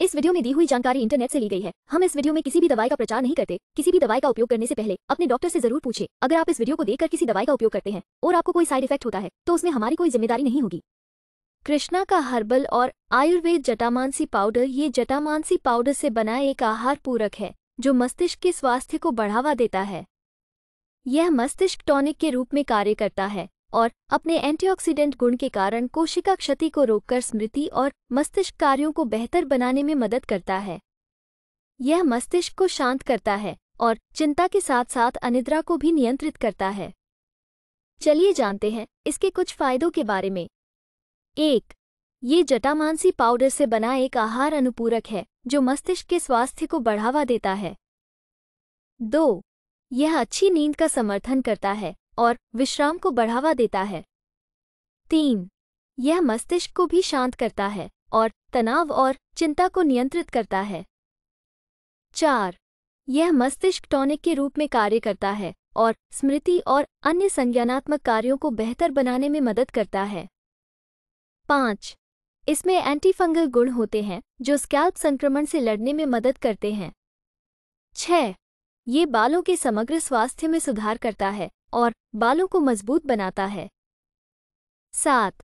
इस वीडियो में दी हुई जानकारी इंटरनेट से ली गई है हम इस वीडियो में किसी भी दवाई का प्रचार नहीं करते किसी भी दवाई का उपयोग करने से पहले अपने डॉक्टर से जरूर पूछे अगर आप इस वीडियो को देखकर किसी दवाई का उपयोग करते हैं और आपको कोई साइड इफेक्ट होता है तो उसमें हमारी कोई जिम्मेदारी नहीं होगी कृष्णा का हर्बल और आयुर्वेद जटामानसी पाउडर ये जटामानसी पाउडर से बना एक आहार पूरक है जो मस्तिष्क के स्वास्थ्य को बढ़ावा देता है यह मस्तिष्क टॉनिक के रूप में कार्य करता है और अपने एंटीऑक्सीडेंट गुण के कारण कोशिका क्षति को रोककर स्मृति और मस्तिष्क कार्यों को बेहतर बनाने में मदद करता है यह मस्तिष्क को शांत करता है और चिंता के साथ साथ अनिद्रा को भी नियंत्रित करता है चलिए जानते हैं इसके कुछ फायदों के बारे में एक ये जटामानसी पाउडर से बना एक आहार अनुपूरक है जो मस्तिष्क के स्वास्थ्य को बढ़ावा देता है दो यह अच्छी नींद का समर्थन करता है और विश्राम को बढ़ावा देता है तीन यह मस्तिष्क को भी शांत करता है और तनाव और चिंता को नियंत्रित करता है चार यह मस्तिष्क टॉनिक के रूप में कार्य करता है और स्मृति और अन्य संज्ञानात्मक कार्यों को बेहतर बनाने में मदद करता है पाँच इसमें एंटीफंगल गुण होते हैं जो स्कैल्प संक्रमण से लड़ने में मदद करते हैं छह ये बालों के समग्र स्वास्थ्य में सुधार करता है और बालों को मजबूत बनाता है सात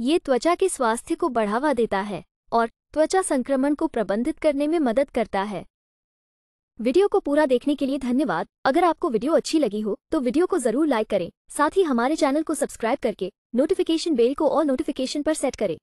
ये त्वचा के स्वास्थ्य को बढ़ावा देता है और त्वचा संक्रमण को प्रबंधित करने में मदद करता है वीडियो को पूरा देखने के लिए धन्यवाद अगर आपको वीडियो अच्छी लगी हो तो वीडियो को जरूर लाइक करें साथ ही हमारे चैनल को सब्सक्राइब करके नोटिफिकेशन बेल को और नोटिफिकेशन पर सेट करें